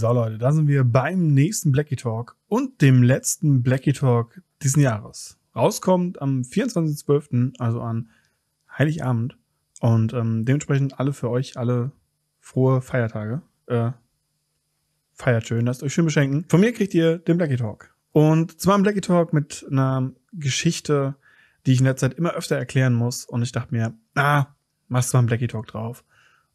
So Leute, da sind wir beim nächsten Blackie Talk und dem letzten Blackie Talk diesen Jahres. Rauskommt am 24.12., also an Heiligabend. Und ähm, dementsprechend alle für euch, alle frohe Feiertage. Äh, feiert schön, lasst euch schön beschenken. Von mir kriegt ihr den Blackie Talk. Und zwar ein Blackie Talk mit einer Geschichte, die ich in letzter Zeit immer öfter erklären muss. Und ich dachte mir, ah, machst du mal einen Blackie Talk drauf.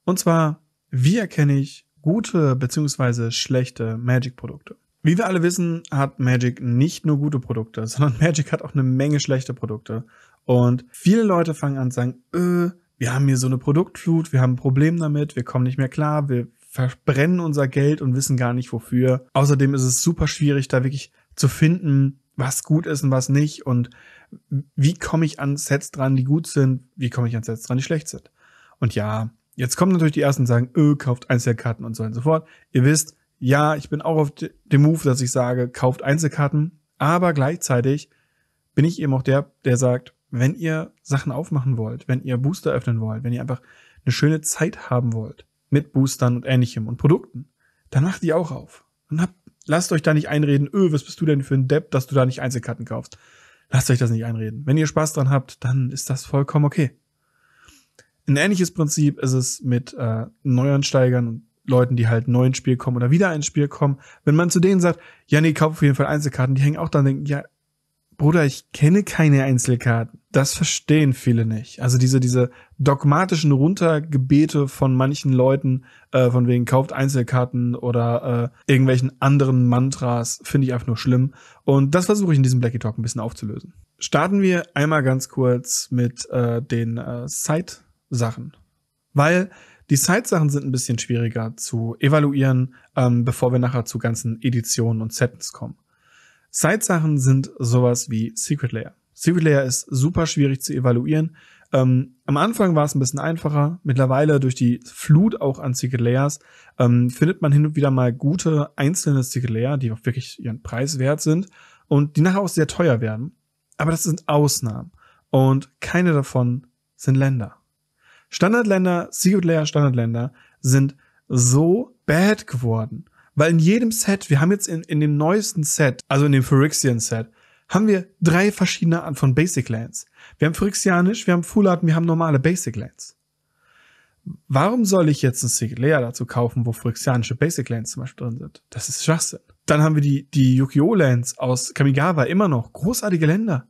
Und zwar, wie erkenne ich gute beziehungsweise schlechte Magic-Produkte. Wie wir alle wissen, hat Magic nicht nur gute Produkte, sondern Magic hat auch eine Menge schlechte Produkte. Und viele Leute fangen an zu sagen, äh, wir haben hier so eine Produktflut, wir haben ein Problem damit, wir kommen nicht mehr klar, wir verbrennen unser Geld und wissen gar nicht wofür. Außerdem ist es super schwierig, da wirklich zu finden, was gut ist und was nicht und wie komme ich an Sets dran, die gut sind, wie komme ich an Sets dran, die schlecht sind. Und ja, Jetzt kommen natürlich die ersten und sagen, öh, kauft Einzelkarten und so und so fort. Ihr wisst, ja, ich bin auch auf dem Move, dass ich sage, kauft Einzelkarten, aber gleichzeitig bin ich eben auch der, der sagt, wenn ihr Sachen aufmachen wollt, wenn ihr Booster öffnen wollt, wenn ihr einfach eine schöne Zeit haben wollt mit Boostern und ähnlichem und Produkten, dann macht die auch auf. Und habt, lasst euch da nicht einreden, öh, was bist du denn für ein Depp, dass du da nicht Einzelkarten kaufst. Lasst euch das nicht einreden. Wenn ihr Spaß dran habt, dann ist das vollkommen okay. Ein ähnliches Prinzip ist es mit äh, Neuansteigern und Leuten, die halt neu ins Spiel kommen oder wieder ins Spiel kommen. Wenn man zu denen sagt, ja, nee, kauf auf jeden Fall Einzelkarten, die hängen auch dann, denken, ja, Bruder, ich kenne keine Einzelkarten. Das verstehen viele nicht. Also diese, diese dogmatischen Runtergebete von manchen Leuten, äh, von wegen kauft Einzelkarten oder äh, irgendwelchen anderen Mantras, finde ich einfach nur schlimm. Und das versuche ich in diesem Blackie Talk ein bisschen aufzulösen. Starten wir einmal ganz kurz mit äh, den äh, Side Sachen. Weil die Side-Sachen sind ein bisschen schwieriger zu evaluieren, ähm, bevor wir nachher zu ganzen Editionen und Settings kommen. Side-Sachen sind sowas wie Secret Layer. Secret Layer ist super schwierig zu evaluieren. Ähm, am Anfang war es ein bisschen einfacher. Mittlerweile durch die Flut auch an Secret Layers ähm, findet man hin und wieder mal gute einzelne Secret Layer, die auch wirklich ihren Preis wert sind und die nachher auch sehr teuer werden. Aber das sind Ausnahmen und keine davon sind Länder. Standardländer, Secret Layer Standardländer sind so bad geworden. Weil in jedem Set, wir haben jetzt in, in dem neuesten Set, also in dem Phyrexian Set, haben wir drei verschiedene Arten von Basic Lands. Wir haben Phyrexianisch, wir haben Fulard, wir haben normale Basic Lands. Warum soll ich jetzt ein Secret Layer dazu kaufen, wo phyrexianische Basic Lands zum Beispiel drin sind? Das ist Schwachsinn. Dann haben wir die, die Yu-Gi-Oh! Lands aus Kamigawa immer noch. Großartige Länder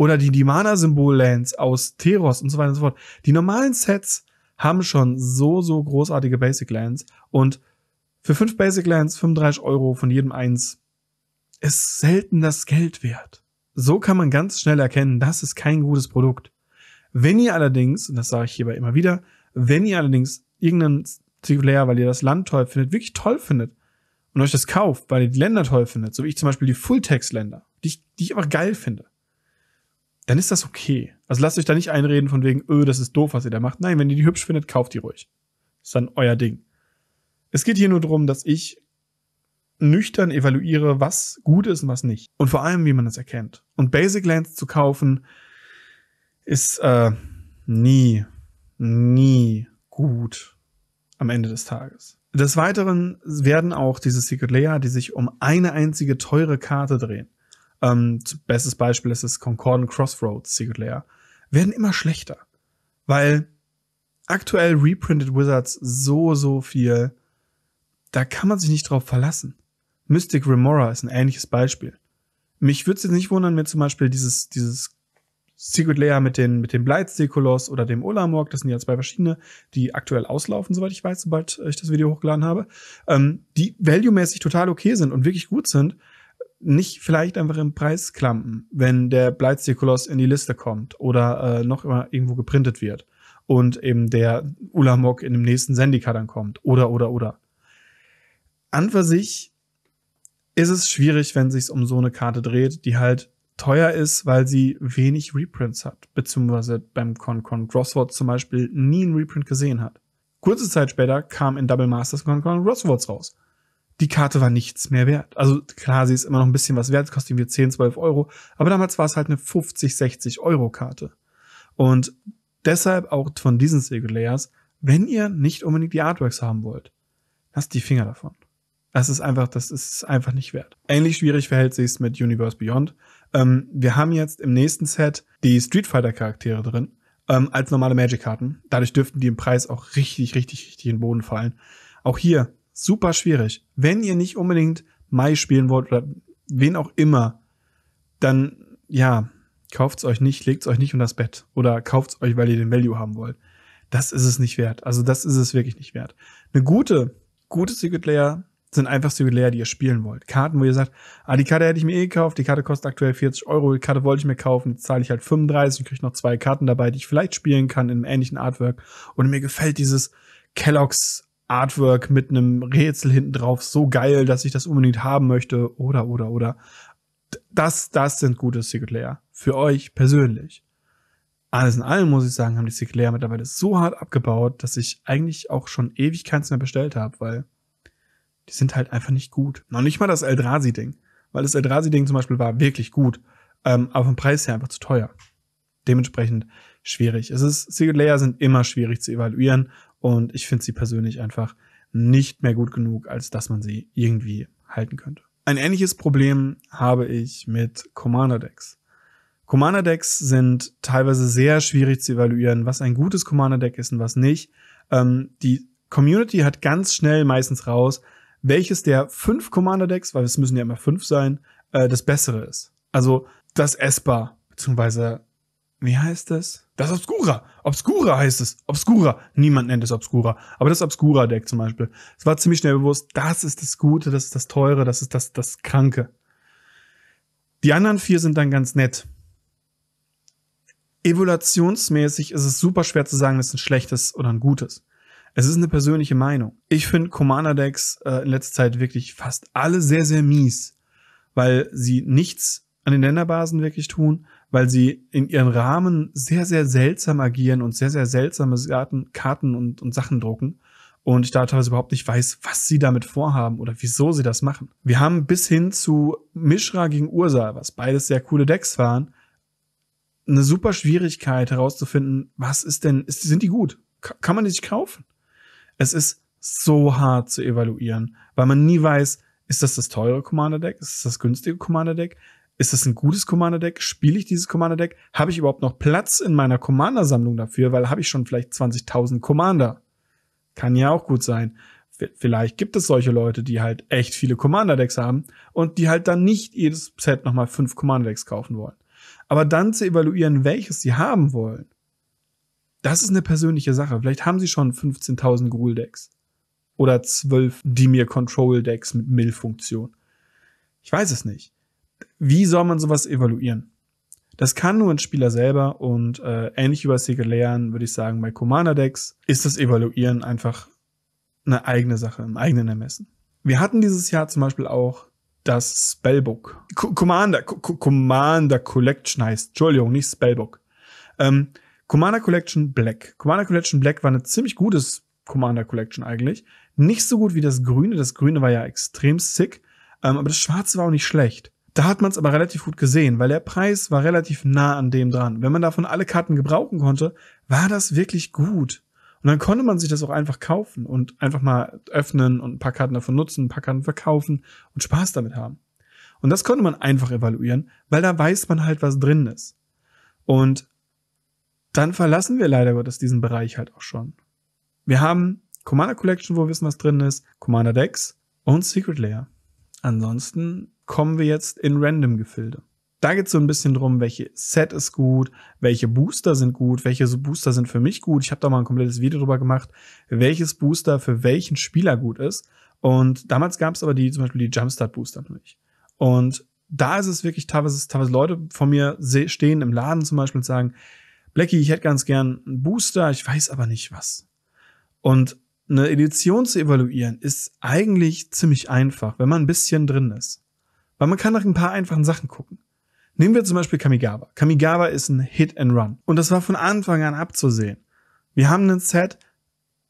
oder die, Dimana symbol lands aus Teros und so weiter und so fort. Die normalen Sets haben schon so, so großartige Basic Lands und für fünf Basic Lands 35 Euro von jedem eins ist selten das Geld wert. So kann man ganz schnell erkennen, das ist kein gutes Produkt. Wenn ihr allerdings, und das sage ich hierbei immer wieder, wenn ihr allerdings irgendeinen Player, weil ihr das Land toll findet, wirklich toll findet und euch das kauft, weil ihr die Länder toll findet, so wie ich zum Beispiel die Fulltext-Länder, die die ich einfach geil finde, dann ist das okay. Also lasst euch da nicht einreden von wegen, öh, das ist doof, was ihr da macht. Nein, wenn ihr die hübsch findet, kauft die ruhig. Ist dann euer Ding. Es geht hier nur darum, dass ich nüchtern evaluiere, was gut ist und was nicht. Und vor allem, wie man das erkennt. Und Basic Lands zu kaufen ist äh, nie, nie gut am Ende des Tages. Des Weiteren werden auch diese Secret Layer, die sich um eine einzige teure Karte drehen, ähm, bestes Beispiel ist das Concord Crossroads Secret Layer, werden immer schlechter. Weil aktuell reprinted Wizards so, so viel, da kann man sich nicht drauf verlassen. Mystic Remora ist ein ähnliches Beispiel. Mich würde es jetzt nicht wundern, wenn zum Beispiel dieses, dieses Secret Layer mit, den, mit dem Blightsekolos oder dem Ulamog, das sind ja zwei verschiedene, die aktuell auslaufen, soweit ich weiß, sobald ich das Video hochgeladen habe, ähm, die value-mäßig total okay sind und wirklich gut sind, nicht vielleicht einfach im Preis klampen, wenn der Bleizierkoloss in die Liste kommt oder äh, noch immer irgendwo geprintet wird und eben der Ulamog in dem nächsten Sendika dann kommt oder oder oder. An für sich ist es schwierig, wenn sich's um so eine Karte dreht, die halt teuer ist, weil sie wenig Reprints hat, beziehungsweise beim Concon Crosswords zum Beispiel nie einen Reprint gesehen hat. Kurze Zeit später kam in Double Masters Concon Crosswords raus die Karte war nichts mehr wert. Also klar, sie ist immer noch ein bisschen was wert, kostet irgendwie 10, 12 Euro, aber damals war es halt eine 50, 60 Euro Karte. Und deshalb auch von diesen Segel Layers, wenn ihr nicht unbedingt die Artworks haben wollt, lasst die Finger davon. Das ist einfach, das ist einfach nicht wert. Ähnlich schwierig verhält sich es mit Universe Beyond. Ähm, wir haben jetzt im nächsten Set die Street Fighter Charaktere drin, ähm, als normale Magic Karten. Dadurch dürften die im Preis auch richtig, richtig, richtig in den Boden fallen. Auch hier, super schwierig. Wenn ihr nicht unbedingt Mai spielen wollt oder wen auch immer, dann ja, kauft's euch nicht, legt's euch nicht unter das Bett oder kauft's euch, weil ihr den Value haben wollt. Das ist es nicht wert. Also das ist es wirklich nicht wert. Eine gute, gute Secret Layer sind einfach Secret Layer, die ihr spielen wollt. Karten, wo ihr sagt, ah, die Karte hätte ich mir eh gekauft, die Karte kostet aktuell 40 Euro, die Karte wollte ich mir kaufen, jetzt zahle ich halt 35 und kriege noch zwei Karten dabei, die ich vielleicht spielen kann in einem ähnlichen Artwork. Und mir gefällt dieses Kellogg's Artwork mit einem Rätsel hinten drauf so geil, dass ich das unbedingt haben möchte oder oder oder. Das, das sind gute Secret Layer. Für euch persönlich. Alles in allem muss ich sagen, haben die Secret Layer mittlerweile so hart abgebaut, dass ich eigentlich auch schon ewig keins mehr bestellt habe, weil die sind halt einfach nicht gut. Noch nicht mal das Eldrazi-Ding. Weil das Eldrazi-Ding zum Beispiel war wirklich gut, ähm, aber vom Preis her einfach zu teuer. Dementsprechend schwierig. Es ist, Secret Layer sind immer schwierig zu evaluieren und ich finde sie persönlich einfach nicht mehr gut genug, als dass man sie irgendwie halten könnte. Ein ähnliches Problem habe ich mit Commander Decks. Commander Decks sind teilweise sehr schwierig zu evaluieren, was ein gutes Commander Deck ist und was nicht. Ähm, die Community hat ganz schnell meistens raus, welches der fünf Commander Decks, weil es müssen ja immer fünf sein, äh, das bessere ist. Also das Esper, beziehungsweise wie heißt das? Das Obscura. Obscura heißt es. Obscura. Niemand nennt es Obscura. Aber das Obscura-Deck zum Beispiel. Es war ziemlich schnell bewusst, das ist das Gute, das ist das Teure, das ist das, das Kranke. Die anderen vier sind dann ganz nett. Evolutionsmäßig ist es super schwer zu sagen, das ist ein schlechtes oder ein gutes. Es ist eine persönliche Meinung. Ich finde Commander-Decks äh, in letzter Zeit wirklich fast alle sehr, sehr mies, weil sie nichts an den Länderbasen wirklich tun, weil sie in ihren Rahmen sehr, sehr seltsam agieren und sehr, sehr seltsame Karten und, und Sachen drucken. Und ich da teilweise überhaupt nicht weiß, was sie damit vorhaben oder wieso sie das machen. Wir haben bis hin zu Mishra gegen Ursa, was beides sehr coole Decks waren, eine super Schwierigkeit herauszufinden, was ist denn, ist, sind die gut? Kann man die sich kaufen? Es ist so hart zu evaluieren, weil man nie weiß, ist das das teure Commander-Deck? Ist das das günstige Commander-Deck? Ist das ein gutes Commander-Deck? Spiele ich dieses Commander-Deck? Habe ich überhaupt noch Platz in meiner Commander-Sammlung dafür? Weil habe ich schon vielleicht 20.000 Commander. Kann ja auch gut sein. Vielleicht gibt es solche Leute, die halt echt viele Commander-Decks haben und die halt dann nicht jedes Set nochmal fünf Commander-Decks kaufen wollen. Aber dann zu evaluieren, welches sie haben wollen, das ist eine persönliche Sache. Vielleicht haben sie schon 15.000 Gruul-Decks oder 12 Dimir-Control-Decks mit Mill-Funktion. Ich weiß es nicht wie soll man sowas evaluieren? Das kann nur ein Spieler selber und äh, ähnlich wie bei Segalean würde ich sagen, bei Commander Decks ist das Evaluieren einfach eine eigene Sache, im eigenen Ermessen. Wir hatten dieses Jahr zum Beispiel auch das Spellbook. Co Commander, Co Commander Collection heißt, Entschuldigung, nicht Spellbook. Ähm, Commander Collection Black. Commander Collection Black war ein ziemlich gutes Commander Collection eigentlich. Nicht so gut wie das Grüne. Das Grüne war ja extrem sick. Ähm, aber das Schwarze war auch nicht schlecht. Da hat man es aber relativ gut gesehen, weil der Preis war relativ nah an dem dran. Wenn man davon alle Karten gebrauchen konnte, war das wirklich gut. Und dann konnte man sich das auch einfach kaufen und einfach mal öffnen und ein paar Karten davon nutzen, ein paar Karten verkaufen und Spaß damit haben. Und das konnte man einfach evaluieren, weil da weiß man halt, was drin ist. Und dann verlassen wir leider Gottes diesen Bereich halt auch schon. Wir haben Commander Collection, wo wir wissen, was drin ist, Commander Decks und Secret Layer. Ansonsten kommen wir jetzt in Random-Gefilde. Da geht es so ein bisschen drum, welche Set ist gut, welche Booster sind gut, welche Booster sind für mich gut. Ich habe da mal ein komplettes Video drüber gemacht, welches Booster für welchen Spieler gut ist. Und damals gab es aber die, zum Beispiel die Jumpstart-Booster noch nicht. Und da ist es wirklich teilweise, teilweise Leute von mir stehen im Laden zum Beispiel und sagen, Blackie, ich hätte ganz gern einen Booster, ich weiß aber nicht was. Und eine Edition zu evaluieren ist eigentlich ziemlich einfach, wenn man ein bisschen drin ist. Weil man kann nach ein paar einfachen Sachen gucken. Nehmen wir zum Beispiel Kamigawa. Kamigawa ist ein Hit and Run. Und das war von Anfang an abzusehen. Wir haben ein Set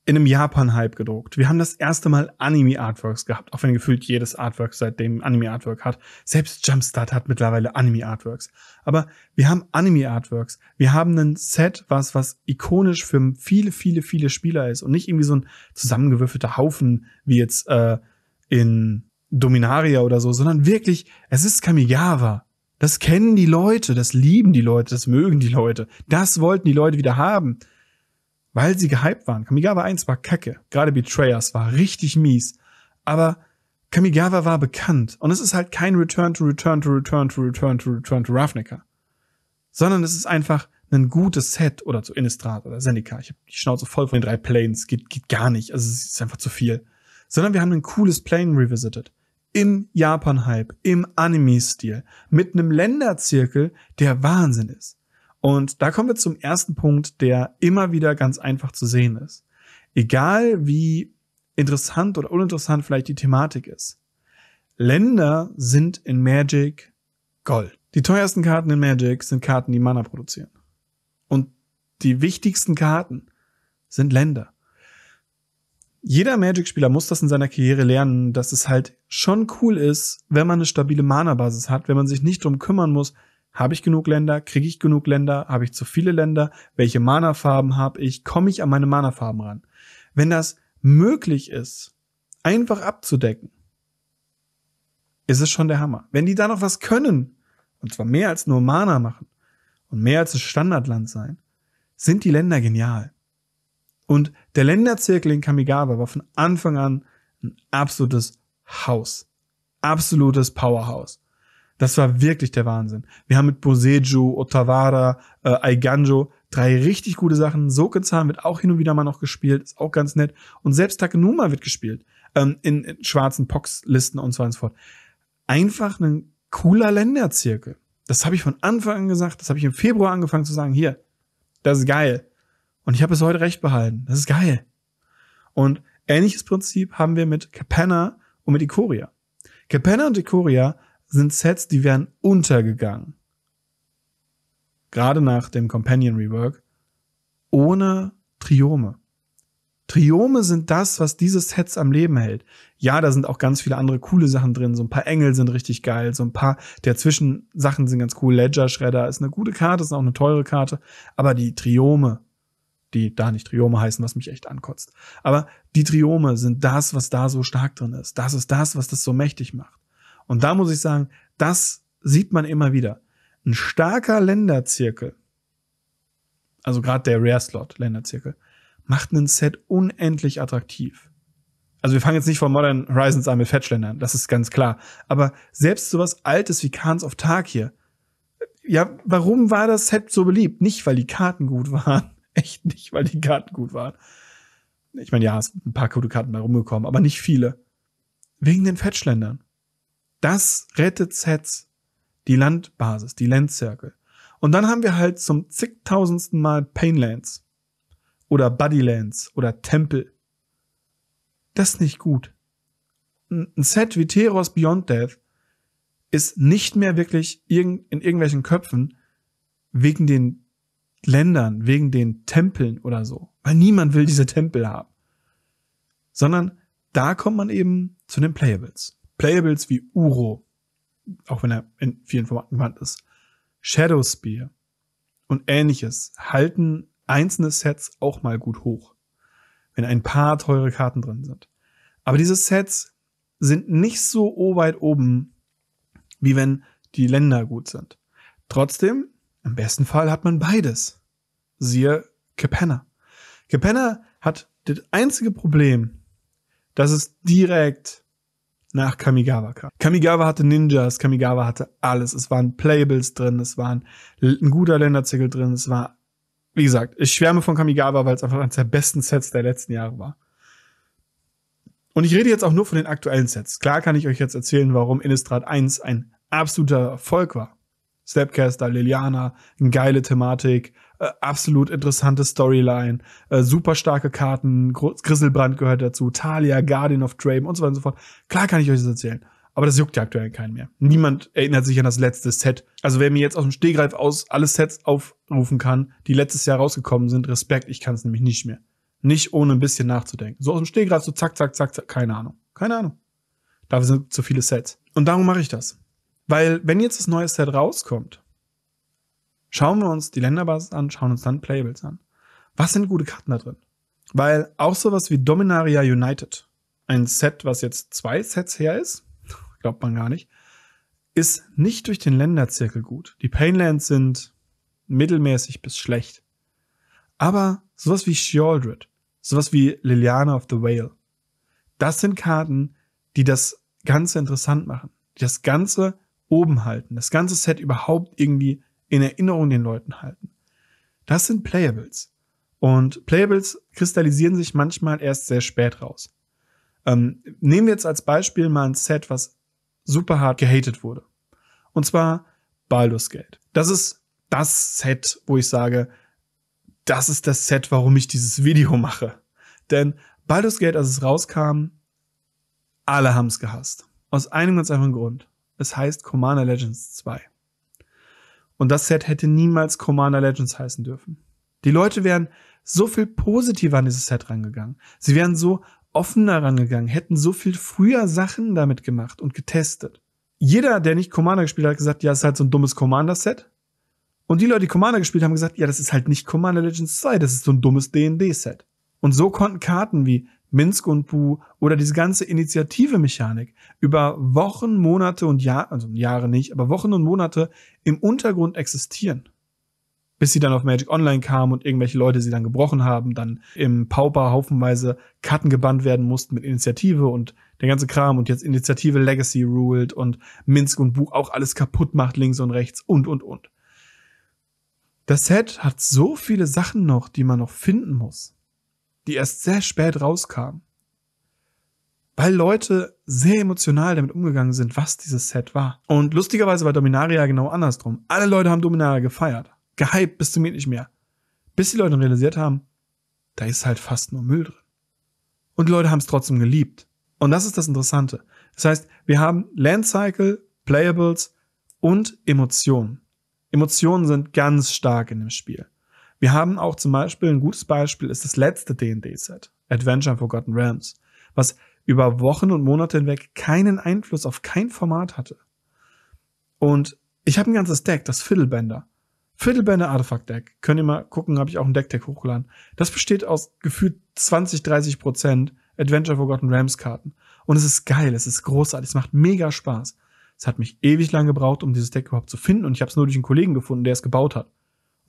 in einem Japan-Hype gedruckt. Wir haben das erste Mal Anime-Artworks gehabt, auch wenn gefühlt jedes Artwork seitdem Anime-Artwork hat. Selbst Jumpstart hat mittlerweile Anime-Artworks. Aber wir haben Anime-Artworks. Wir haben ein Set, was, was ikonisch für viele, viele, viele Spieler ist und nicht irgendwie so ein zusammengewürfelter Haufen, wie jetzt äh, in Dominaria oder so, sondern wirklich, es ist Kamigawa. Das kennen die Leute, das lieben die Leute, das mögen die Leute. Das wollten die Leute wieder haben, weil sie gehypt waren. Kamigawa 1 war kacke, gerade Betrayers war richtig mies, aber Kamigawa war bekannt und es ist halt kein Return to Return to Return to Return to Return to Ravnica, sondern es ist einfach ein gutes Set oder zu Innistrad oder Seneca. Ich habe die Schnauze voll von den drei Planes, geht, geht gar nicht, also es ist einfach zu viel. Sondern wir haben ein cooles Plane revisited im Japan-Hype, im Anime-Stil, mit einem Länderzirkel, der Wahnsinn ist. Und da kommen wir zum ersten Punkt, der immer wieder ganz einfach zu sehen ist. Egal wie interessant oder uninteressant vielleicht die Thematik ist. Länder sind in Magic Gold. Die teuersten Karten in Magic sind Karten, die Mana produzieren. Und die wichtigsten Karten sind Länder jeder Magic-Spieler muss das in seiner Karriere lernen, dass es halt schon cool ist, wenn man eine stabile Mana-Basis hat, wenn man sich nicht drum kümmern muss, habe ich genug Länder, kriege ich genug Länder, habe ich zu viele Länder, welche Mana-Farben habe ich, komme ich an meine Mana-Farben ran. Wenn das möglich ist, einfach abzudecken, ist es schon der Hammer. Wenn die da noch was können, und zwar mehr als nur Mana machen und mehr als ein Standardland sein, sind die Länder genial. Und der Länderzirkel in Kamigawa war von Anfang an ein absolutes Haus. Absolutes Powerhouse. Das war wirklich der Wahnsinn. Wir haben mit Boseju, Otawara, äh, Aiganjo drei richtig gute Sachen. Sokenzahn wird auch hin und wieder mal noch gespielt, ist auch ganz nett. Und selbst Takenuma wird gespielt. Ähm, in, in schwarzen Pox-Listen und so und so fort. Einfach ein cooler Länderzirkel. Das habe ich von Anfang an gesagt. Das habe ich im Februar angefangen zu sagen. Hier, das ist geil. Und ich habe es heute recht behalten. Das ist geil. Und ähnliches Prinzip haben wir mit Capenna und mit Ikoria. Capenna und Ikoria sind Sets, die wären untergegangen. Gerade nach dem Companion Rework. Ohne Triome. Triome sind das, was diese Sets am Leben hält. Ja, da sind auch ganz viele andere coole Sachen drin. So ein paar Engel sind richtig geil. So ein paar der Zwischensachen sind ganz cool. Ledger Shredder ist eine gute Karte, ist auch eine teure Karte. Aber die Triome die da nicht Triome heißen, was mich echt ankotzt. Aber die Triome sind das, was da so stark drin ist. Das ist das, was das so mächtig macht. Und da muss ich sagen, das sieht man immer wieder. Ein starker Länderzirkel, also gerade der Rare Slot Länderzirkel, macht einen Set unendlich attraktiv. Also wir fangen jetzt nicht von Modern Horizons an mit Fetchländern, das ist ganz klar. Aber selbst sowas Altes wie Khans of Tark hier, ja, warum war das Set so beliebt? Nicht, weil die Karten gut waren, echt nicht, weil die Karten gut waren. Ich meine, ja, es sind ein paar gute Karten bei rumgekommen, aber nicht viele. Wegen den Fetchländern. Das rettet Sets. Die Landbasis, die Landcircle. Und dann haben wir halt zum zigtausendsten Mal Painlands. Oder Bodylands. Oder Tempel. Das ist nicht gut. Ein Set wie Teros Beyond Death ist nicht mehr wirklich in irgendwelchen Köpfen wegen den Ländern, wegen den Tempeln oder so, weil niemand will diese Tempel haben. Sondern da kommt man eben zu den Playables. Playables wie Uro, auch wenn er in vielen Formaten bekannt ist, Shadow Spear und ähnliches halten einzelne Sets auch mal gut hoch, wenn ein paar teure Karten drin sind. Aber diese Sets sind nicht so weit oben, wie wenn die Länder gut sind. Trotzdem im besten Fall hat man beides. Siehe Capenna. Capenna hat das einzige Problem, dass es direkt nach Kamigawa kam. Kamigawa hatte Ninjas, Kamigawa hatte alles. Es waren Playables drin, es war ein guter Länderzirkel drin, es war, wie gesagt, ich schwärme von Kamigawa, weil es einfach eines der besten Sets der letzten Jahre war. Und ich rede jetzt auch nur von den aktuellen Sets. Klar kann ich euch jetzt erzählen, warum Innistrad 1 ein absoluter Erfolg war. Snapcaster, Liliana, eine geile Thematik, äh, absolut interessante Storyline, äh, super starke Karten, Grisselbrand gehört dazu, Talia, Guardian of Draven und so weiter und so fort. Klar kann ich euch das erzählen. Aber das juckt ja aktuell keinen mehr. Niemand erinnert sich an das letzte Set. Also wer mir jetzt aus dem Stehgreif aus alle Sets aufrufen kann, die letztes Jahr rausgekommen sind, Respekt, ich kann es nämlich nicht mehr. Nicht ohne ein bisschen nachzudenken. So aus dem Stehgreif, so zack, zack, zack, zack, keine Ahnung. Keine Ahnung. Dafür sind zu viele Sets. Und darum mache ich das. Weil wenn jetzt das neue Set rauskommt, schauen wir uns die Länderbasis an, schauen uns dann Playables an. Was sind gute Karten da drin? Weil auch sowas wie Dominaria United, ein Set, was jetzt zwei Sets her ist, glaubt man gar nicht, ist nicht durch den Länderzirkel gut. Die Painlands sind mittelmäßig bis schlecht. Aber sowas wie Sheoldred, sowas wie Liliana of the Whale, das sind Karten, die das Ganze interessant machen, die das Ganze oben halten, das ganze Set überhaupt irgendwie in Erinnerung den Leuten halten. Das sind Playables. Und Playables kristallisieren sich manchmal erst sehr spät raus. Ähm, nehmen wir jetzt als Beispiel mal ein Set, was super hart gehatet wurde. Und zwar Baldur's Gate. Das ist das Set, wo ich sage, das ist das Set, warum ich dieses Video mache. Denn Baldur's Gate, als es rauskam, alle haben es gehasst. Aus einem ganz einfachen Grund. Es heißt Commander Legends 2. Und das Set hätte niemals Commander Legends heißen dürfen. Die Leute wären so viel positiver an dieses Set rangegangen. Sie wären so offener rangegangen, hätten so viel früher Sachen damit gemacht und getestet. Jeder, der nicht Commander gespielt hat, hat gesagt, ja, es ist halt so ein dummes Commander-Set. Und die Leute, die Commander gespielt haben, gesagt, ja, das ist halt nicht Commander Legends 2, das ist so ein dummes D&D-Set. Und so konnten Karten wie Minsk und Bu oder diese ganze Initiative-Mechanik über Wochen, Monate und Jahre, also Jahre nicht, aber Wochen und Monate im Untergrund existieren. Bis sie dann auf Magic Online kamen und irgendwelche Leute sie dann gebrochen haben, dann im Pauper haufenweise Karten gebannt werden mussten mit Initiative und der ganze Kram und jetzt Initiative Legacy ruled und Minsk und Bu auch alles kaputt macht links und rechts und und und. Das Set hat so viele Sachen noch, die man noch finden muss die erst sehr spät rauskam. Weil Leute sehr emotional damit umgegangen sind, was dieses Set war. Und lustigerweise war Dominaria genau andersrum. Alle Leute haben Dominaria gefeiert. Gehypt bis zum nicht mehr. Bis die Leute realisiert haben, da ist halt fast nur Müll drin. Und Leute haben es trotzdem geliebt. Und das ist das Interessante. Das heißt, wir haben Land Cycle, Playables und Emotionen. Emotionen sind ganz stark in dem Spiel. Wir haben auch zum Beispiel, ein gutes Beispiel ist das letzte D&D-Set, Adventure in Forgotten Realms, was über Wochen und Monate hinweg keinen Einfluss auf kein Format hatte. Und ich habe ein ganzes Deck, das Fiddlebender. Fiddlebender Artifact Deck. Könnt ihr mal gucken, habe ich auch ein Deck-Deck hochgeladen. Das besteht aus gefühlt 20, 30 Prozent Adventure Forgotten Realms Karten. Und es ist geil, es ist großartig, es macht mega Spaß. Es hat mich ewig lang gebraucht, um dieses Deck überhaupt zu finden und ich habe es nur durch einen Kollegen gefunden, der es gebaut hat.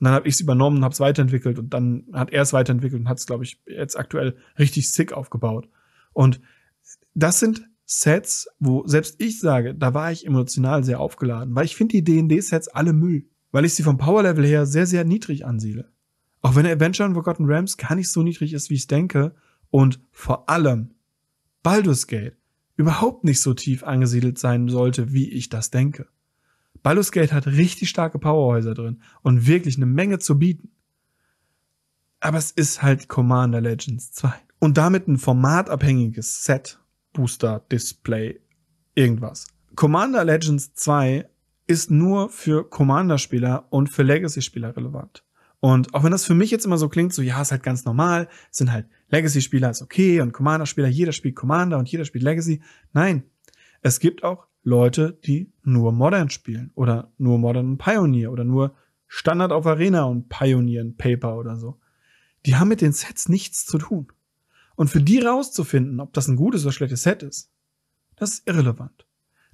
Und dann habe ich es übernommen und habe es weiterentwickelt und dann hat er es weiterentwickelt und hat es, glaube ich, jetzt aktuell richtig sick aufgebaut. Und das sind Sets, wo selbst ich sage, da war ich emotional sehr aufgeladen, weil ich finde die D&D-Sets alle Müll, weil ich sie vom Power-Level her sehr, sehr niedrig ansiedle. Auch wenn Adventure in Forgotten Rams gar nicht so niedrig ist, wie ich es denke und vor allem Baldur's Gate überhaupt nicht so tief angesiedelt sein sollte, wie ich das denke. Baldur's Gate hat richtig starke Powerhäuser drin und wirklich eine Menge zu bieten. Aber es ist halt Commander Legends 2. Und damit ein formatabhängiges Set, Booster, Display, irgendwas. Commander Legends 2 ist nur für Commander-Spieler und für Legacy-Spieler relevant. Und auch wenn das für mich jetzt immer so klingt, so ja, ist halt ganz normal, es sind halt Legacy-Spieler ist okay und Commander-Spieler, jeder spielt Commander und jeder spielt Legacy. Nein, es gibt auch Leute, die nur Modern spielen oder nur Modern und Pioneer oder nur Standard auf Arena und Pioneer und Paper oder so. Die haben mit den Sets nichts zu tun. Und für die rauszufinden, ob das ein gutes oder schlechtes Set ist, das ist irrelevant.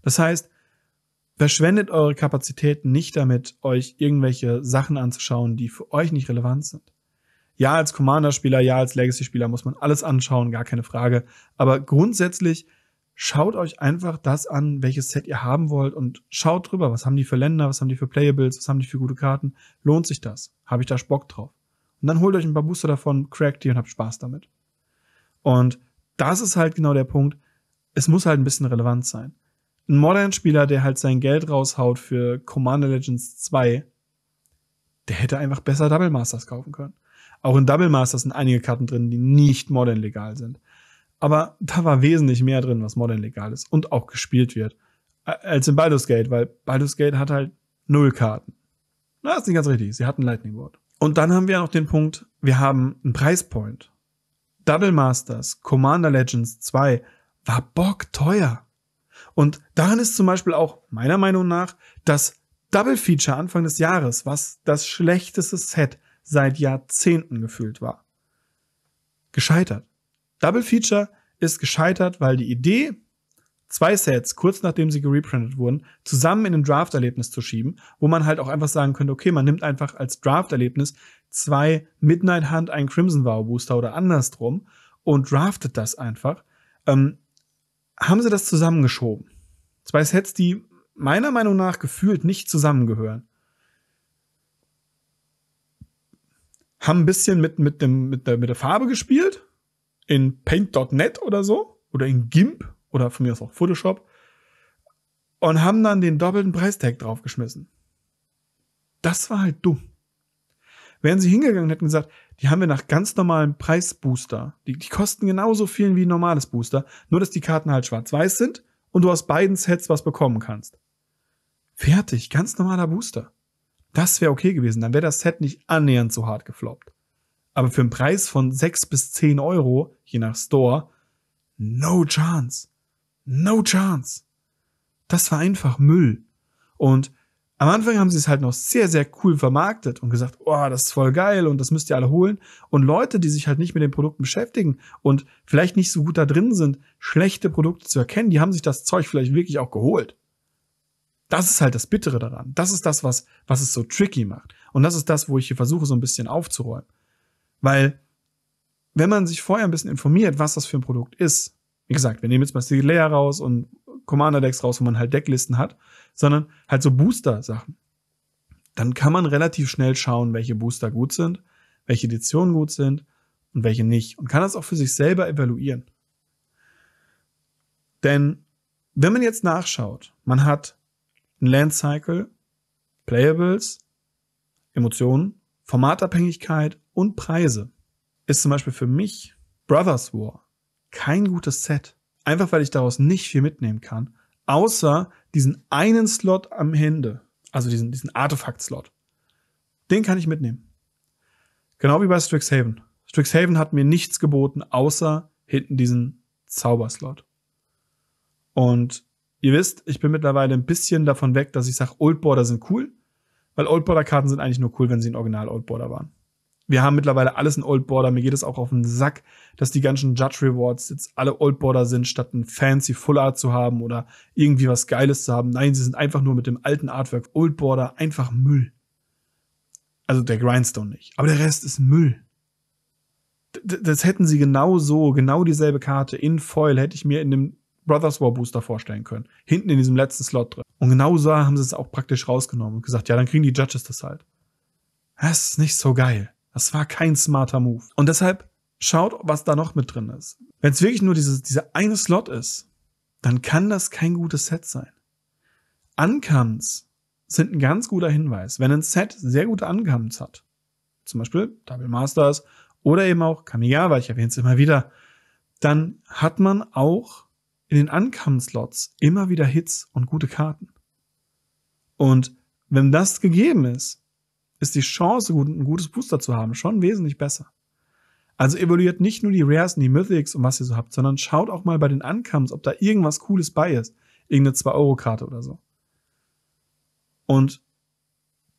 Das heißt, verschwendet eure Kapazitäten nicht damit, euch irgendwelche Sachen anzuschauen, die für euch nicht relevant sind. Ja, als Commander-Spieler, ja, als Legacy-Spieler muss man alles anschauen, gar keine Frage. Aber grundsätzlich schaut euch einfach das an, welches Set ihr haben wollt und schaut drüber, was haben die für Länder, was haben die für Playables, was haben die für gute Karten. Lohnt sich das? Habe ich da Spock drauf? Und dann holt euch ein paar Booster davon, crackt die und habt Spaß damit. Und das ist halt genau der Punkt. Es muss halt ein bisschen relevant sein. Ein Modern-Spieler, der halt sein Geld raushaut für Commander Legends 2, der hätte einfach besser Double Masters kaufen können. Auch in Double Masters sind einige Karten drin, die nicht modern legal sind. Aber da war wesentlich mehr drin, was modern legal ist und auch gespielt wird, als in Baldur's Gate, weil Baldur's Gate hat halt null Karten. Na, ist nicht ganz richtig. Sie hatten Lightning Board. Und dann haben wir noch den Punkt, wir haben einen Preispoint. Double Masters, Commander Legends 2 war bockteuer. Und daran ist zum Beispiel auch meiner Meinung nach das Double Feature Anfang des Jahres, was das schlechteste Set seit Jahrzehnten gefühlt war, gescheitert. Double Feature ist gescheitert, weil die Idee, zwei Sets, kurz nachdem sie gereprintet wurden, zusammen in ein Draft-Erlebnis zu schieben, wo man halt auch einfach sagen könnte, okay, man nimmt einfach als Draft-Erlebnis zwei Midnight Hunt, einen Crimson Vow Booster oder andersrum und draftet das einfach. Ähm, haben sie das zusammengeschoben? Zwei Sets, die meiner Meinung nach gefühlt nicht zusammengehören. Haben ein bisschen mit, mit, dem, mit, der, mit der Farbe gespielt, in Paint.net oder so oder in GIMP oder von mir aus auch Photoshop und haben dann den doppelten Preistag draufgeschmissen. Das war halt dumm. Wären sie hingegangen hätten gesagt, die haben wir nach ganz normalem Preisbooster. Die, die kosten genauso viel wie ein normales Booster, nur dass die Karten halt schwarz-weiß sind und du aus beiden Sets was bekommen kannst. Fertig, ganz normaler Booster. Das wäre okay gewesen, dann wäre das Set nicht annähernd so hart gefloppt aber für einen Preis von 6 bis 10 Euro, je nach Store, no chance. No chance. Das war einfach Müll. Und am Anfang haben sie es halt noch sehr, sehr cool vermarktet und gesagt, oh, das ist voll geil und das müsst ihr alle holen. Und Leute, die sich halt nicht mit den Produkten beschäftigen und vielleicht nicht so gut da drin sind, schlechte Produkte zu erkennen, die haben sich das Zeug vielleicht wirklich auch geholt. Das ist halt das Bittere daran. Das ist das, was, was es so tricky macht. Und das ist das, wo ich hier versuche, so ein bisschen aufzuräumen. Weil, wenn man sich vorher ein bisschen informiert, was das für ein Produkt ist, wie gesagt, wir nehmen jetzt mal Sigilea raus und Commander Decks raus, wo man halt Decklisten hat, sondern halt so Booster-Sachen. Dann kann man relativ schnell schauen, welche Booster gut sind, welche Editionen gut sind und welche nicht. Und kann das auch für sich selber evaluieren. Denn wenn man jetzt nachschaut, man hat ein Land Cycle, Playables, Emotionen, Formatabhängigkeit und Preise ist zum Beispiel für mich Brothers War kein gutes Set. Einfach weil ich daraus nicht viel mitnehmen kann, außer diesen einen Slot am Ende, also diesen, diesen Artefakt-Slot. Den kann ich mitnehmen. Genau wie bei Strixhaven. Strixhaven hat mir nichts geboten, außer hinten diesen Zauberslot. Und ihr wisst, ich bin mittlerweile ein bisschen davon weg, dass ich sage, Old Border sind cool, weil Old Border-Karten sind eigentlich nur cool, wenn sie ein Original Old Border waren wir haben mittlerweile alles in Old Border. Mir geht es auch auf den Sack, dass die ganzen Judge Rewards jetzt alle Old Border sind, statt ein fancy Full Art zu haben oder irgendwie was Geiles zu haben. Nein, sie sind einfach nur mit dem alten Artwork Old Border einfach Müll. Also der Grindstone nicht. Aber der Rest ist Müll. D das hätten sie genau so, genau dieselbe Karte in Foil hätte ich mir in dem Brothers War Booster vorstellen können. Hinten in diesem letzten Slot drin. Und genau so haben sie es auch praktisch rausgenommen und gesagt, ja, dann kriegen die Judges das halt. Das ist nicht so geil. Das war kein smarter Move. Und deshalb schaut, was da noch mit drin ist. Wenn es wirklich nur dieses, dieser eine Slot ist, dann kann das kein gutes Set sein. Uncomes sind ein ganz guter Hinweis. Wenn ein Set sehr gute Uncomes hat, zum Beispiel Double Masters oder eben auch Kamigawa, ich erwähne es immer wieder, dann hat man auch in den Uncomes-Slots immer wieder Hits und gute Karten. Und wenn das gegeben ist, ist die Chance, ein gutes Booster zu haben, schon wesentlich besser. Also evaluiert nicht nur die Rares und die Mythics und was ihr so habt, sondern schaut auch mal bei den Ancomes, ob da irgendwas Cooles bei ist. Irgendeine 2-Euro-Karte oder so. Und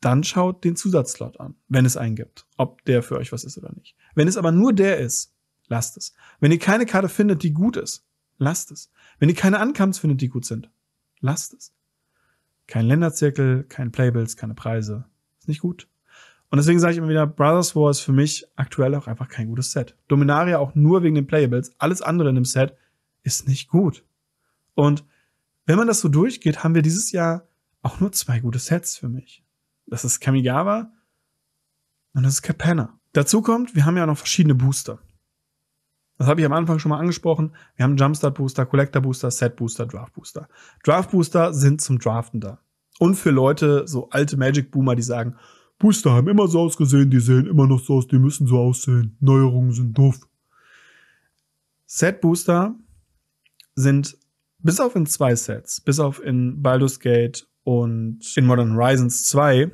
dann schaut den Zusatzslot an, wenn es einen gibt, ob der für euch was ist oder nicht. Wenn es aber nur der ist, lasst es. Wenn ihr keine Karte findet, die gut ist, lasst es. Wenn ihr keine Ancomes findet, die gut sind, lasst es. Kein Länderzirkel, kein Playbills, keine Preise. Ist nicht gut. Und deswegen sage ich immer wieder, Brothers War ist für mich aktuell auch einfach kein gutes Set. Dominaria auch nur wegen den Playables. Alles andere in dem Set ist nicht gut. Und wenn man das so durchgeht, haben wir dieses Jahr auch nur zwei gute Sets für mich. Das ist Kamigawa und das ist Capenna. Dazu kommt, wir haben ja noch verschiedene Booster. Das habe ich am Anfang schon mal angesprochen. Wir haben Jumpstart Booster, Collector Booster, Set Booster, Draft Booster. Draft Booster sind zum Draften da. Und für Leute, so alte Magic Boomer, die sagen, Booster haben immer so ausgesehen, die sehen immer noch so aus, die müssen so aussehen. Neuerungen sind doof. Set Booster sind bis auf in zwei Sets, bis auf in Baldur's Gate und in Modern Horizons 2,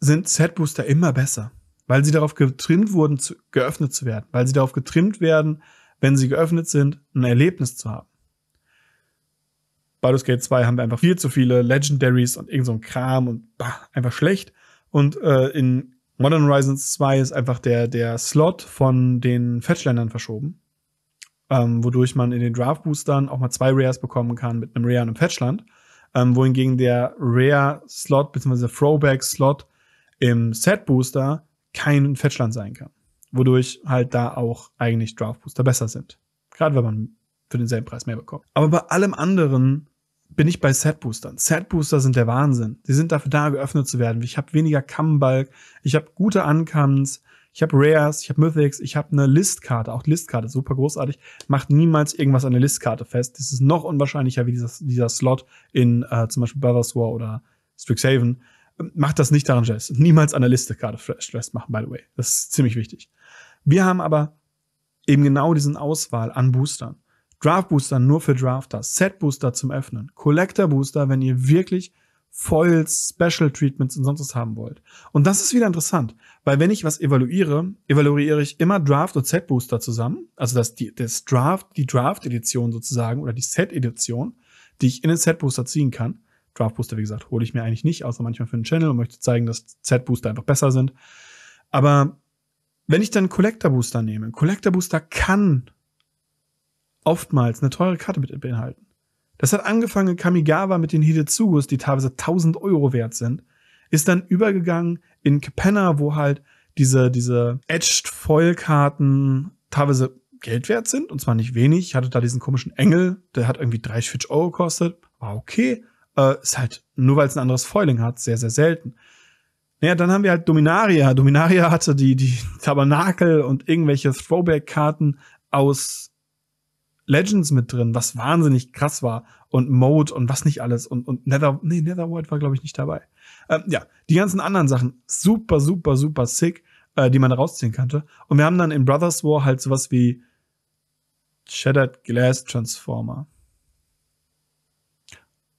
sind Set Booster immer besser, weil sie darauf getrimmt wurden, zu, geöffnet zu werden, weil sie darauf getrimmt werden, wenn sie geöffnet sind, ein Erlebnis zu haben. Baldur's Gate 2 haben wir einfach viel zu viele Legendaries und irgend so ein Kram und bah, einfach schlecht. Und äh, in Modern Horizons 2 ist einfach der, der Slot von den Fetchländern verschoben. Ähm, wodurch man in den Draft Boostern auch mal zwei Rares bekommen kann mit einem Rare und einem Fetchland. Ähm, wohingegen der Rare-Slot bzw. Throwback-Slot im Set-Booster kein Fetchland sein kann. Wodurch halt da auch eigentlich Draft-Booster besser sind. Gerade wenn man für denselben Preis mehr bekommt. Aber bei allem anderen bin ich bei Setboostern. Setbooster sind der Wahnsinn. Die sind dafür da, geöffnet zu werden. Ich habe weniger Kammenbalk, ich habe gute Uncommons, ich habe Rares, ich habe Mythics, ich habe eine Listkarte. Auch Listkarte, super großartig. Macht niemals irgendwas an der Listkarte fest. Das ist noch unwahrscheinlicher wie dieser, dieser Slot in äh, zum Beispiel Brothers War oder Strixhaven. Macht das nicht daran fest. Niemals an der Listkarte fest machen, by the way. Das ist ziemlich wichtig. Wir haben aber eben genau diesen Auswahl an Boostern. Draft Booster nur für Drafter, Set Booster zum Öffnen, Collector Booster, wenn ihr wirklich Foils, Special Treatments und sonst was haben wollt. Und das ist wieder interessant, weil wenn ich was evaluiere, evaluiere ich immer Draft und Set Booster zusammen, also das, die, das Draft, die Draft Edition sozusagen oder die Set Edition, die ich in den Set Booster ziehen kann. Draft Booster, wie gesagt, hole ich mir eigentlich nicht, außer manchmal für den Channel und möchte zeigen, dass Set Booster einfach besser sind. Aber wenn ich dann Collector Booster nehme, Collector Booster kann oftmals eine teure Karte mit beinhalten. Das hat angefangen Kamigawa mit den Hidetsugus, die teilweise 1000 Euro wert sind, ist dann übergegangen in Capenna, wo halt diese, diese Edged Foil Karten teilweise Geld wert sind, und zwar nicht wenig. Ich hatte da diesen komischen Engel, der hat irgendwie 30 Euro gekostet. War okay. Äh, ist halt, nur weil es ein anderes Foiling hat, sehr, sehr selten. Naja, dann haben wir halt Dominaria. Dominaria hatte die, die Tabernakel und irgendwelche Throwback-Karten aus Legends mit drin, was wahnsinnig krass war. Und Mode und was nicht alles. Und, und Nether, nee, Nether World war, glaube ich, nicht dabei. Ähm, ja, die ganzen anderen Sachen, super, super, super sick, äh, die man rausziehen konnte. Und wir haben dann in Brothers War halt sowas wie Shattered Glass Transformer.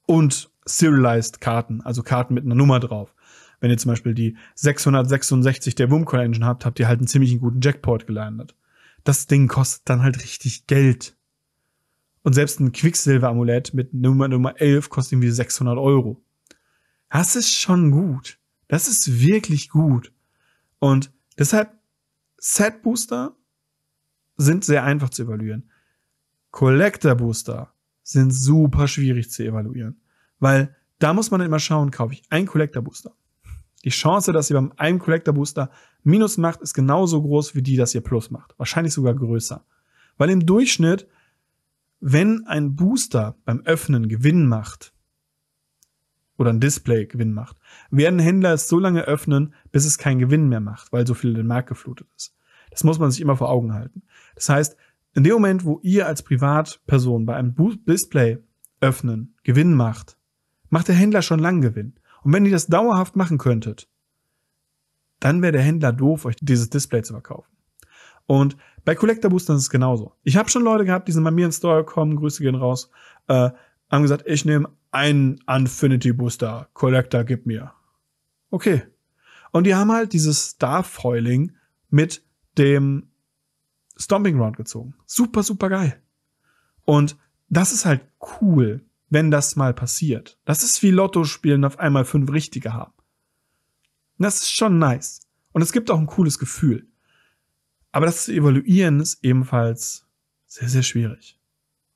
Und Serialized Karten, also Karten mit einer Nummer drauf. Wenn ihr zum Beispiel die 666 der Wurmcore Engine habt, habt ihr halt einen ziemlich guten Jackpot gelandet. Das Ding kostet dann halt richtig Geld. Und selbst ein Quicksilver-Amulett mit Nummer, Nummer 11 kostet irgendwie 600 Euro. Das ist schon gut. Das ist wirklich gut. Und deshalb, Set Booster sind sehr einfach zu evaluieren. Collector Booster sind super schwierig zu evaluieren. Weil da muss man immer schauen, kaufe ich einen Collector Booster. Die Chance, dass ihr beim einem Collector Booster Minus macht, ist genauso groß wie die, dass ihr Plus macht. Wahrscheinlich sogar größer. Weil im Durchschnitt wenn ein Booster beim Öffnen Gewinn macht oder ein Display Gewinn macht, werden Händler es so lange öffnen, bis es keinen Gewinn mehr macht, weil so viel in den Markt geflutet ist. Das muss man sich immer vor Augen halten. Das heißt, in dem Moment, wo ihr als Privatperson bei einem Display öffnen Gewinn macht, macht der Händler schon lang Gewinn. Und wenn ihr das dauerhaft machen könntet, dann wäre der Händler doof, euch dieses Display zu verkaufen. Und bei Collector-Boostern ist es genauso. Ich habe schon Leute gehabt, die sind bei mir ins Store gekommen, Grüße gehen raus, äh, haben gesagt, ich nehme einen Infinity-Booster, Collector, gib mir. Okay. Und die haben halt dieses Starfoiling mit dem Stomping Round gezogen. Super, super geil. Und das ist halt cool, wenn das mal passiert. Das ist wie Lotto spielen, auf einmal fünf richtige haben. Das ist schon nice. Und es gibt auch ein cooles Gefühl. Aber das zu evaluieren ist ebenfalls sehr, sehr schwierig.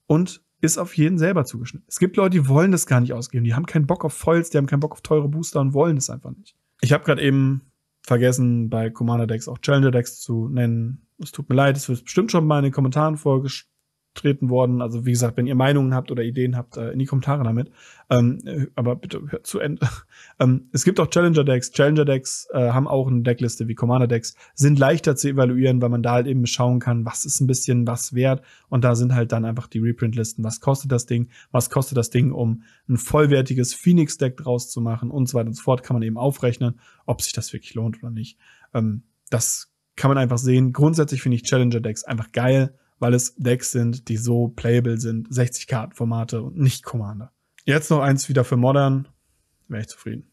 Und ist auf jeden selber zugeschnitten. Es gibt Leute, die wollen das gar nicht ausgeben. Die haben keinen Bock auf Foils, die haben keinen Bock auf teure Booster und wollen es einfach nicht. Ich habe gerade eben vergessen, bei Commander Decks auch Challenger Decks zu nennen. Es tut mir leid, es wird bestimmt schon mal in den Kommentaren vorgesch getreten worden. Also wie gesagt, wenn ihr Meinungen habt oder Ideen habt, äh, in die Kommentare damit. Ähm, äh, aber bitte hört zu Ende. ähm, es gibt auch Challenger-Decks. Challenger-Decks äh, haben auch eine Deckliste wie Commander-Decks, sind leichter zu evaluieren, weil man da halt eben schauen kann, was ist ein bisschen was wert. Und da sind halt dann einfach die Reprint-Listen. Was kostet das Ding? Was kostet das Ding, um ein vollwertiges Phoenix-Deck draus zu machen und so weiter und so fort. Kann man eben aufrechnen, ob sich das wirklich lohnt oder nicht. Ähm, das kann man einfach sehen. Grundsätzlich finde ich Challenger-Decks einfach geil weil es Decks sind, die so playable sind, 60-Karten-Formate und nicht Commander. Jetzt noch eins wieder für Modern, wäre ich zufrieden.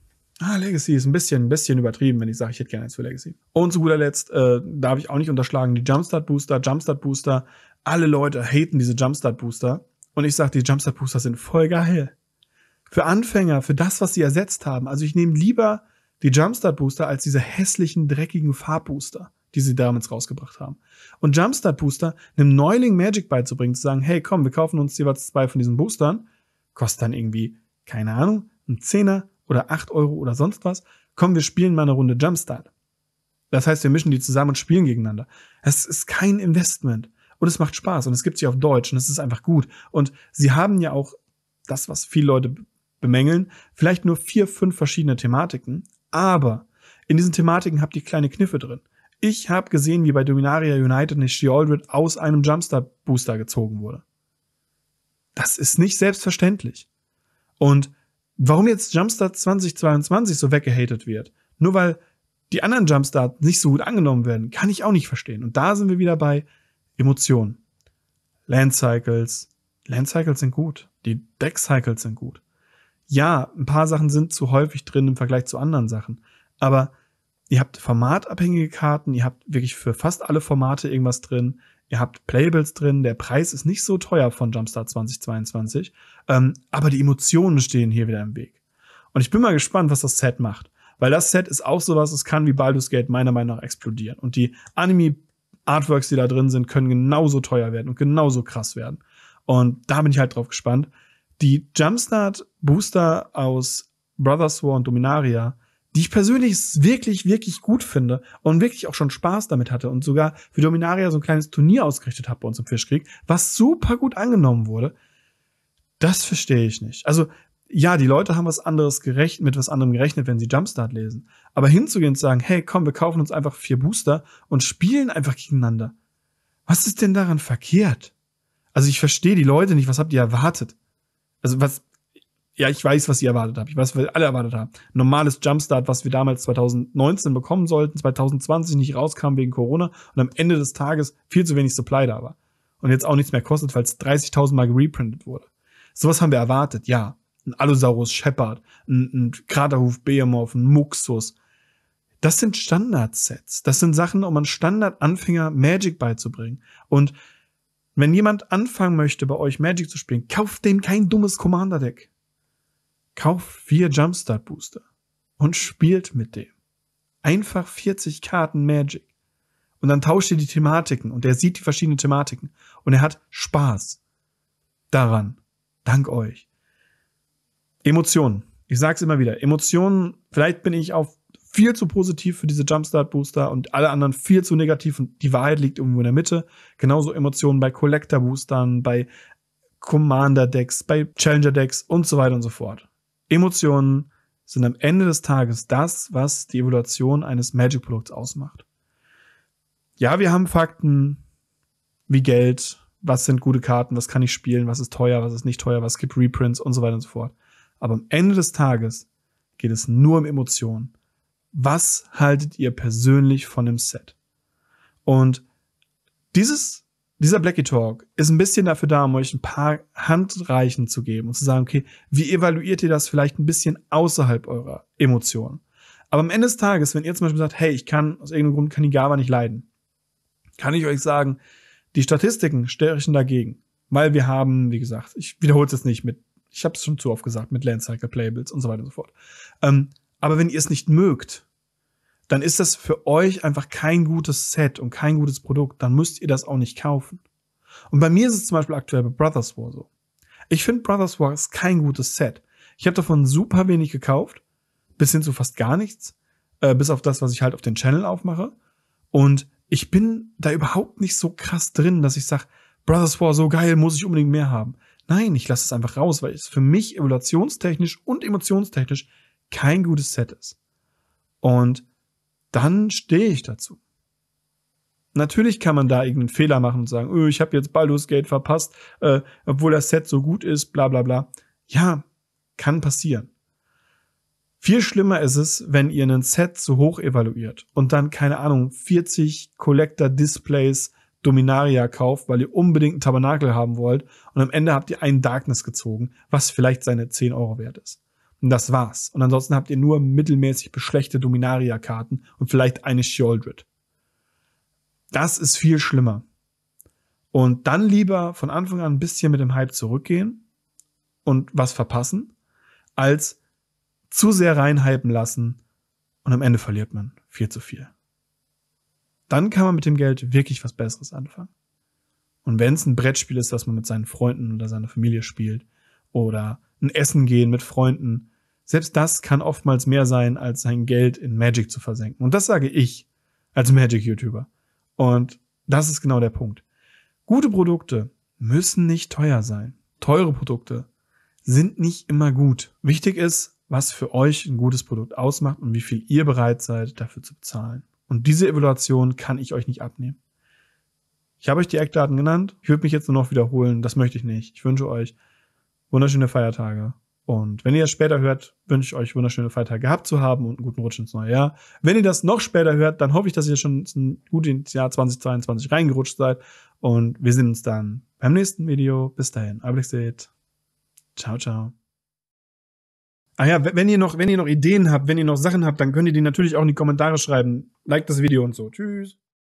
Ah, Legacy ist ein bisschen, ein bisschen übertrieben, wenn ich sage, ich hätte gerne eins für Legacy. Und zu guter Letzt äh, darf ich auch nicht unterschlagen, die Jumpstart Booster, Jumpstart Booster, alle Leute haten diese Jumpstart Booster. Und ich sage, die Jumpstart Booster sind voll geil. Für Anfänger, für das, was sie ersetzt haben. Also ich nehme lieber die Jumpstart Booster als diese hässlichen, dreckigen Farbbooster die sie damals rausgebracht haben. Und Jumpstart Booster, einem Neuling Magic beizubringen, zu sagen, hey, komm, wir kaufen uns jeweils zwei von diesen Boostern, kostet dann irgendwie, keine Ahnung, ein Zehner oder acht Euro oder sonst was. Komm, wir spielen mal eine Runde Jumpstart. Das heißt, wir mischen die zusammen und spielen gegeneinander. Es ist kein Investment. Und es macht Spaß. Und es gibt sie auf Deutsch. Und es ist einfach gut. Und sie haben ja auch das, was viele Leute bemängeln. Vielleicht nur vier, fünf verschiedene Thematiken. Aber in diesen Thematiken habt ihr kleine Kniffe drin. Ich habe gesehen, wie bei Dominaria United Nishi Aldred aus einem Jumpstart-Booster gezogen wurde. Das ist nicht selbstverständlich. Und warum jetzt Jumpstart 2022 so weggehatet wird, nur weil die anderen Jumpstart nicht so gut angenommen werden, kann ich auch nicht verstehen. Und da sind wir wieder bei Emotionen. Land Cycles. Land Cycles sind gut. Die Deck Cycles sind gut. Ja, ein paar Sachen sind zu häufig drin im Vergleich zu anderen Sachen. Aber ihr habt formatabhängige Karten, ihr habt wirklich für fast alle Formate irgendwas drin, ihr habt Playables drin, der Preis ist nicht so teuer von Jumpstart 2022, ähm, aber die Emotionen stehen hier wieder im Weg. Und ich bin mal gespannt, was das Set macht. Weil das Set ist auch sowas, es kann wie Baldur's Gate meiner Meinung nach explodieren. Und die Anime-Artworks, die da drin sind, können genauso teuer werden und genauso krass werden. Und da bin ich halt drauf gespannt. Die Jumpstart-Booster aus Brothers War und Dominaria die ich persönlich wirklich, wirklich gut finde und wirklich auch schon Spaß damit hatte und sogar für Dominaria so ein kleines Turnier ausgerichtet habe bei uns im Fischkrieg, was super gut angenommen wurde, das verstehe ich nicht. Also, ja, die Leute haben was anderes gerechnet, mit was anderem gerechnet, wenn sie Jumpstart lesen. Aber hinzugehen und sagen, hey, komm, wir kaufen uns einfach vier Booster und spielen einfach gegeneinander. Was ist denn daran verkehrt? Also ich verstehe die Leute nicht, was habt ihr erwartet? Also was, ja, ich weiß, was ihr erwartet habt. Ich weiß, was alle erwartet haben. Normales Jumpstart, was wir damals 2019 bekommen sollten, 2020 nicht rauskam wegen Corona und am Ende des Tages viel zu wenig Supply da war. Und jetzt auch nichts mehr kostet, weil es 30.000 Mal reprintet wurde. Sowas haben wir erwartet, ja. Ein Allosaurus Shepard, ein, ein Kraterhuf Behemoth, ein Muxus. Das sind Standardsets. Das sind Sachen, um an Standardanfänger Magic beizubringen. Und wenn jemand anfangen möchte, bei euch Magic zu spielen, kauft dem kein dummes Commander-Deck Kauft vier Jumpstart Booster und spielt mit dem. Einfach 40 Karten Magic. Und dann tauscht ihr die Thematiken und er sieht die verschiedenen Thematiken und er hat Spaß daran. Dank euch. Emotionen. Ich sag's immer wieder. Emotionen, vielleicht bin ich auch viel zu positiv für diese Jumpstart Booster und alle anderen viel zu negativ und die Wahrheit liegt irgendwo in der Mitte. Genauso Emotionen bei Collector Boostern, bei Commander Decks, bei Challenger Decks und so weiter und so fort. Emotionen sind am Ende des Tages das, was die Evaluation eines Magic-Produkts ausmacht. Ja, wir haben Fakten wie Geld, was sind gute Karten, was kann ich spielen, was ist teuer, was ist nicht teuer, was gibt Reprints und so weiter und so fort. Aber am Ende des Tages geht es nur um Emotionen. Was haltet ihr persönlich von dem Set? Und dieses dieser Blackie Talk ist ein bisschen dafür da, um euch ein paar Handreichen zu geben und zu sagen, okay, wie evaluiert ihr das vielleicht ein bisschen außerhalb eurer Emotionen? Aber am Ende des Tages, wenn ihr zum Beispiel sagt, hey, ich kann aus irgendeinem Grund kann die GABA nicht leiden, kann ich euch sagen, die Statistiken stechen dagegen. Weil wir haben, wie gesagt, ich wiederhole es jetzt nicht mit, ich habe es schon zu oft gesagt, mit Landcycle Playables und so weiter und so fort. Ähm, aber wenn ihr es nicht mögt, dann ist das für euch einfach kein gutes Set und kein gutes Produkt. Dann müsst ihr das auch nicht kaufen. Und bei mir ist es zum Beispiel aktuell bei Brothers War so. Ich finde Brothers War ist kein gutes Set. Ich habe davon super wenig gekauft, bis hin zu fast gar nichts, äh, bis auf das, was ich halt auf den Channel aufmache. Und ich bin da überhaupt nicht so krass drin, dass ich sage, Brothers War so geil, muss ich unbedingt mehr haben. Nein, ich lasse es einfach raus, weil es für mich evaluationstechnisch und emotionstechnisch kein gutes Set ist. Und dann stehe ich dazu. Natürlich kann man da irgendeinen Fehler machen und sagen, öh, ich habe jetzt Baldur's Gate verpasst, äh, obwohl das Set so gut ist, bla bla bla. Ja, kann passieren. Viel schlimmer ist es, wenn ihr ein Set zu hoch evaluiert und dann, keine Ahnung, 40 Collector Displays Dominaria kauft, weil ihr unbedingt einen Tabernakel haben wollt und am Ende habt ihr einen Darkness gezogen, was vielleicht seine 10 Euro wert ist. Und das war's. Und ansonsten habt ihr nur mittelmäßig beschlechte Dominaria-Karten und vielleicht eine Shieldred. Das ist viel schlimmer. Und dann lieber von Anfang an ein bisschen mit dem Hype zurückgehen und was verpassen, als zu sehr reinhypen lassen und am Ende verliert man viel zu viel. Dann kann man mit dem Geld wirklich was Besseres anfangen. Und wenn es ein Brettspiel ist, das man mit seinen Freunden oder seiner Familie spielt, oder ein Essen gehen mit Freunden, selbst das kann oftmals mehr sein, als sein Geld in Magic zu versenken. Und das sage ich als Magic-YouTuber. Und das ist genau der Punkt. Gute Produkte müssen nicht teuer sein. Teure Produkte sind nicht immer gut. Wichtig ist, was für euch ein gutes Produkt ausmacht und wie viel ihr bereit seid, dafür zu bezahlen. Und diese Evaluation kann ich euch nicht abnehmen. Ich habe euch die Eckdaten genannt. Ich würde mich jetzt nur noch wiederholen. Das möchte ich nicht. Ich wünsche euch wunderschöne Feiertage und wenn ihr das später hört, wünsche ich euch wunderschöne Freitage gehabt zu haben und einen guten Rutsch ins neue Jahr. Wenn ihr das noch später hört, dann hoffe ich, dass ihr schon gut ins Jahr 2022 reingerutscht seid. Und wir sehen uns dann beim nächsten Video. Bis dahin, Ablexit. Ciao, ciao. Ah ja, wenn ihr noch, wenn ihr noch Ideen habt, wenn ihr noch Sachen habt, dann könnt ihr die natürlich auch in die Kommentare schreiben. Like das Video und so. Tschüss.